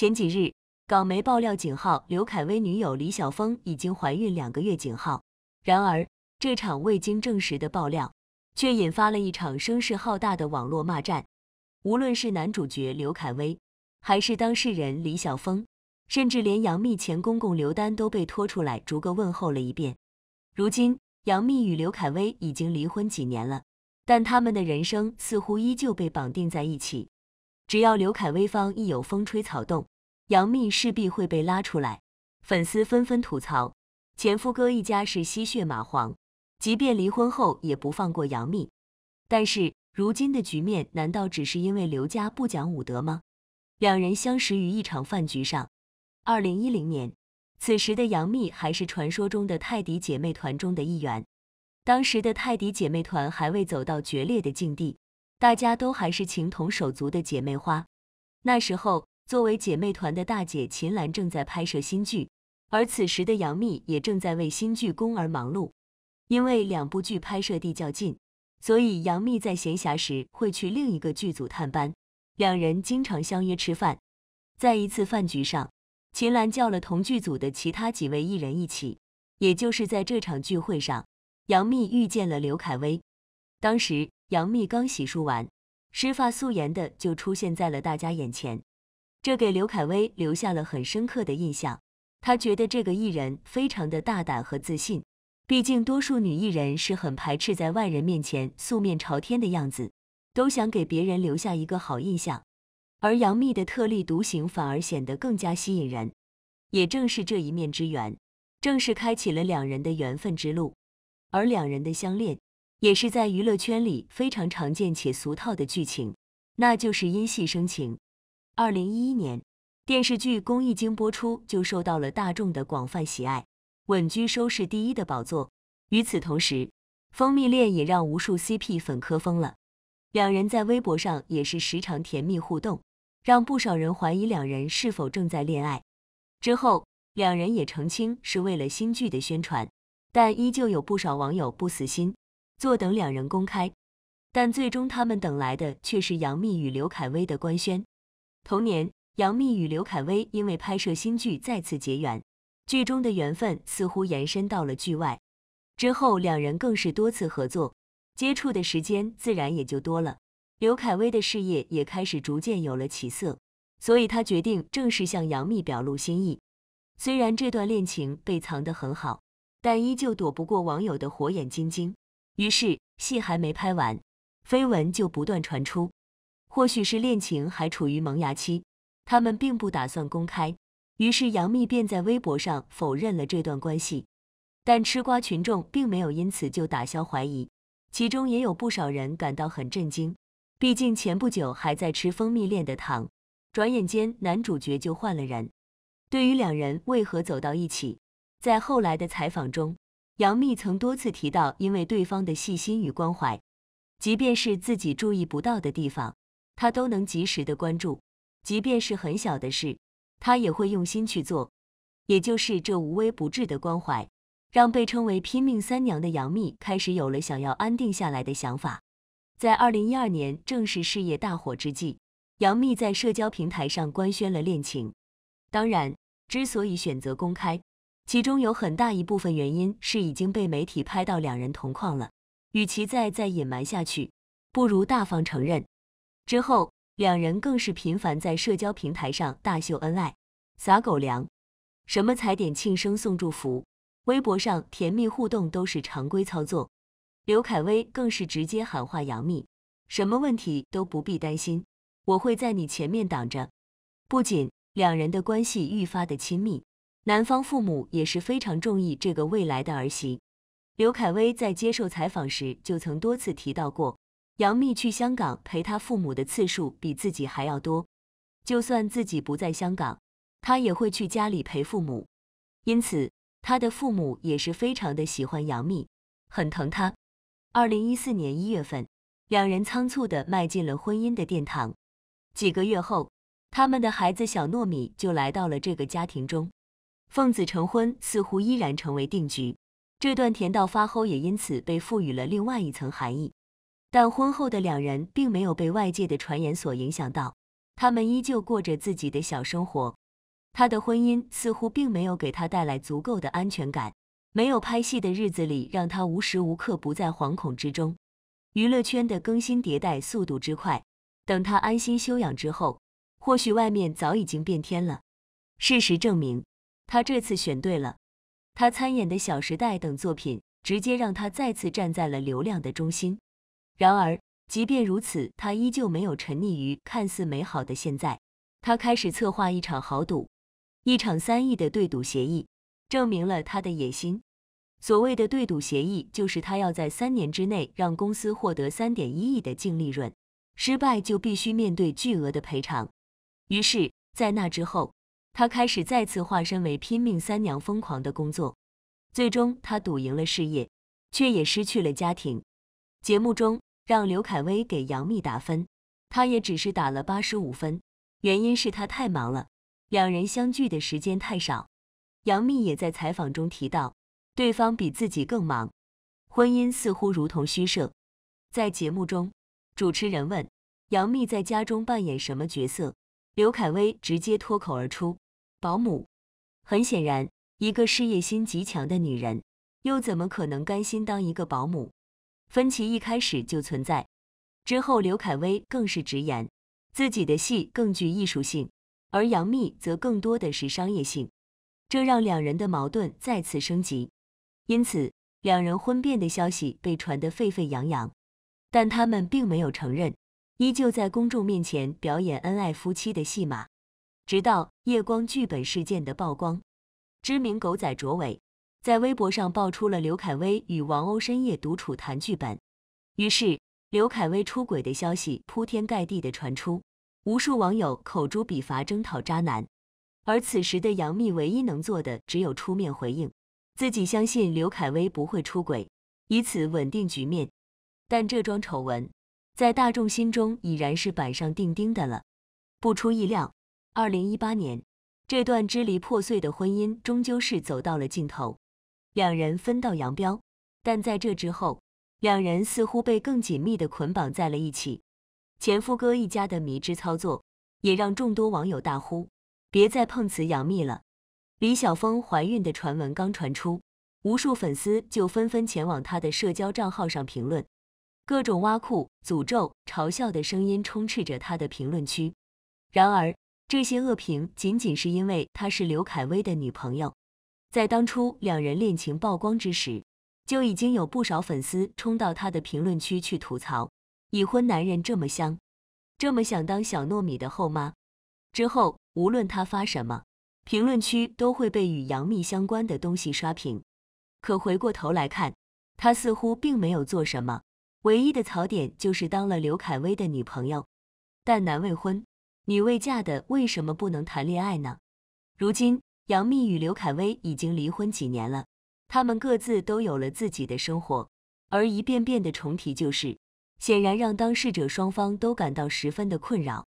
前几日，港媒爆料，井号刘恺威女友李小峰已经怀孕两个月。井号然而，这场未经证实的爆料，却引发了一场声势浩大的网络骂战。无论是男主角刘恺威，还是当事人李小峰，甚至连杨幂前公公刘丹都被拖出来，逐个问候了一遍。如今，杨幂与刘恺威已经离婚几年了，但他们的人生似乎依旧被绑定在一起。只要刘恺威方一有风吹草动，杨幂势必会被拉出来。粉丝纷纷吐槽，前夫哥一家是吸血蚂蟥，即便离婚后也不放过杨幂。但是如今的局面，难道只是因为刘家不讲武德吗？两人相识于一场饭局上，二零一零年，此时的杨幂还是传说中的泰迪姐妹团中的一员。当时的泰迪姐妹团还未走到决裂的境地。大家都还是情同手足的姐妹花。那时候，作为姐妹团的大姐秦岚正在拍摄新剧，而此时的杨幂也正在为新剧工而忙碌。因为两部剧拍摄地较近，所以杨幂在闲暇时会去另一个剧组探班，两人经常相约吃饭。在一次饭局上，秦岚叫了同剧组的其他几位艺人一起。也就是在这场聚会上，杨幂遇见了刘恺威。当时。杨幂刚洗漱完，湿发素颜的就出现在了大家眼前，这给刘恺威留下了很深刻的印象。他觉得这个艺人非常的大胆和自信，毕竟多数女艺人是很排斥在外人面前素面朝天的样子，都想给别人留下一个好印象。而杨幂的特立独行反而显得更加吸引人。也正是这一面之缘，正式开启了两人的缘分之路，而两人的相恋。也是在娱乐圈里非常常见且俗套的剧情，那就是因戏生情。二零一一年，电视剧《公益经播出就受到了大众的广泛喜爱，稳居收视第一的宝座。与此同时，《蜂蜜恋》也让无数 CP 粉磕疯了。两人在微博上也是时常甜蜜互动，让不少人怀疑两人是否正在恋爱。之后，两人也澄清是为了新剧的宣传，但依旧有不少网友不死心。坐等两人公开，但最终他们等来的却是杨幂与刘恺威的官宣。同年，杨幂与刘恺威因为拍摄新剧再次结缘，剧中的缘分似乎延伸到了剧外。之后，两人更是多次合作，接触的时间自然也就多了。刘恺威的事业也开始逐渐有了起色，所以他决定正式向杨幂表露心意。虽然这段恋情被藏得很好，但依旧躲不过网友的火眼金睛。于是戏还没拍完，绯闻就不断传出。或许是恋情还处于萌芽期，他们并不打算公开。于是杨幂便在微博上否认了这段关系。但吃瓜群众并没有因此就打消怀疑，其中也有不少人感到很震惊。毕竟前不久还在吃蜂蜜炼的糖，转眼间男主角就换了人。对于两人为何走到一起，在后来的采访中。杨幂曾多次提到，因为对方的细心与关怀，即便是自己注意不到的地方，她都能及时的关注；即便是很小的事，她也会用心去做。也就是这无微不至的关怀，让被称为“拼命三娘”的杨幂开始有了想要安定下来的想法。在二零一二年，正是事业大火之际，杨幂在社交平台上官宣了恋情。当然，之所以选择公开，其中有很大一部分原因是已经被媒体拍到两人同框了，与其再再隐瞒下去，不如大方承认。之后，两人更是频繁在社交平台上大秀恩爱，撒狗粮，什么踩点庆生送祝福，微博上甜蜜互动都是常规操作。刘恺威更是直接喊话杨幂：“什么问题都不必担心，我会在你前面挡着。”不仅两人的关系愈发的亲密。男方父母也是非常中意这个未来的儿媳。刘恺威在接受采访时就曾多次提到过，杨幂去香港陪他父母的次数比自己还要多。就算自己不在香港，他也会去家里陪父母。因此，他的父母也是非常的喜欢杨幂，很疼她。二零一四年一月份，两人仓促的迈进了婚姻的殿堂。几个月后，他们的孩子小糯米就来到了这个家庭中。奉子成婚似乎依然成为定局，这段甜到发齁也因此被赋予了另外一层含义。但婚后的两人并没有被外界的传言所影响到，他们依旧过着自己的小生活。他的婚姻似乎并没有给他带来足够的安全感，没有拍戏的日子里，让他无时无刻不在惶恐之中。娱乐圈的更新迭代速度之快，等他安心休养之后，或许外面早已经变天了。事实证明。他这次选对了，他参演的《小时代》等作品直接让他再次站在了流量的中心。然而，即便如此，他依旧没有沉溺于看似美好的现在。他开始策划一场豪赌，一场三亿的对赌协议，证明了他的野心。所谓的对赌协议，就是他要在三年之内让公司获得三点一亿的净利润，失败就必须面对巨额的赔偿。于是，在那之后。他开始再次化身为拼命三娘，疯狂的工作，最终他赌赢了事业，却也失去了家庭。节目中让刘恺威给杨幂打分，他也只是打了八十五分，原因是他太忙了，两人相聚的时间太少。杨幂也在采访中提到，对方比自己更忙，婚姻似乎如同虚设。在节目中，主持人问杨幂在家中扮演什么角色，刘恺威直接脱口而出。保姆，很显然，一个事业心极强的女人，又怎么可能甘心当一个保姆？分歧一开始就存在，之后刘恺威更是直言，自己的戏更具艺术性，而杨幂则更多的是商业性，这让两人的矛盾再次升级。因此，两人婚变的消息被传得沸沸扬扬，但他们并没有承认，依旧在公众面前表演恩爱夫妻的戏码。直到夜光剧本事件的曝光，知名狗仔卓伟在微博上爆出了刘恺威与王鸥深夜独处谈剧本，于是刘恺威出轨的消息铺天盖地的传出，无数网友口诛笔伐，征讨渣男。而此时的杨幂唯一能做的只有出面回应，自己相信刘恺威不会出轨，以此稳定局面。但这桩丑闻在大众心中已然是板上钉钉的了，不出意料。二零一八年，这段支离破碎的婚姻终究是走到了尽头，两人分道扬镳。但在这之后，两人似乎被更紧密的捆绑在了一起。前夫哥一家的迷之操作，也让众多网友大呼：“别再碰瓷杨幂了！”李小峰怀孕的传闻刚传出，无数粉丝就纷纷前往他的社交账号上评论，各种挖苦、诅咒、嘲笑的声音充斥着他的评论区。然而，这些恶评仅仅是因为她是刘恺威的女朋友，在当初两人恋情曝光之时，就已经有不少粉丝冲到她的评论区去吐槽，已婚男人这么香，这么想当小糯米的后妈。之后无论他发什么，评论区都会被与杨幂相关的东西刷屏。可回过头来看，他似乎并没有做什么，唯一的槽点就是当了刘恺威的女朋友，但男未婚。女未嫁的为什么不能谈恋爱呢？如今，杨幂与刘恺威已经离婚几年了，他们各自都有了自己的生活，而一遍遍的重提旧事，显然让当事者双方都感到十分的困扰。